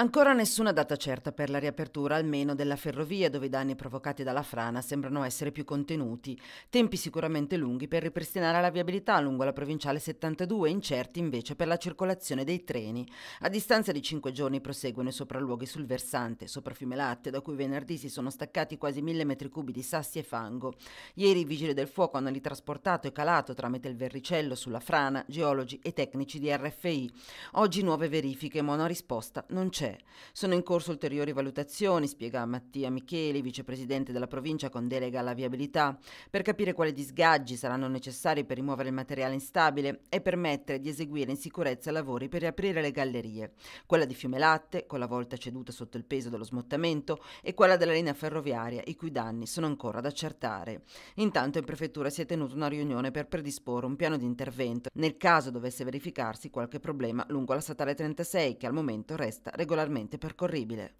Ancora nessuna data certa per la riapertura, almeno della ferrovia, dove i danni provocati dalla frana sembrano essere più contenuti. Tempi sicuramente lunghi per ripristinare la viabilità lungo la provinciale 72, incerti invece per la circolazione dei treni. A distanza di cinque giorni proseguono i sopralluoghi sul versante, sopra Fiume Latte, da cui venerdì si sono staccati quasi mille metri cubi di sassi e fango. Ieri i vigili del fuoco hanno ritrasportato e calato tramite il verricello sulla frana geologi e tecnici di RFI. Oggi nuove verifiche, ma una risposta non c'è. Sono in corso ulteriori valutazioni, spiega Mattia Micheli, vicepresidente della provincia con delega alla viabilità, per capire quali disgaggi saranno necessari per rimuovere il materiale instabile e permettere di eseguire in sicurezza lavori per riaprire le gallerie, quella di Fiume Latte, con la volta ceduta sotto il peso dello smottamento, e quella della linea ferroviaria, i cui danni sono ancora da accertare. Intanto in prefettura si è tenuta una riunione per predisporre un piano di intervento nel caso dovesse verificarsi qualche problema lungo la statale 36 che al momento resta regolare particolarmente percorribile.